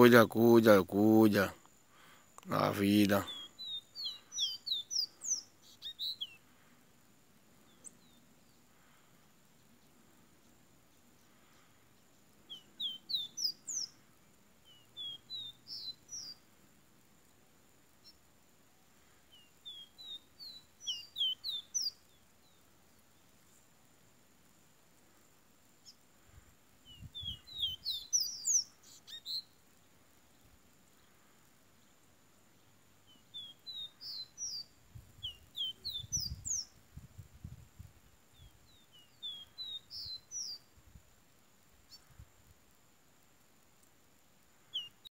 cuya, cuya, cuya. La vida.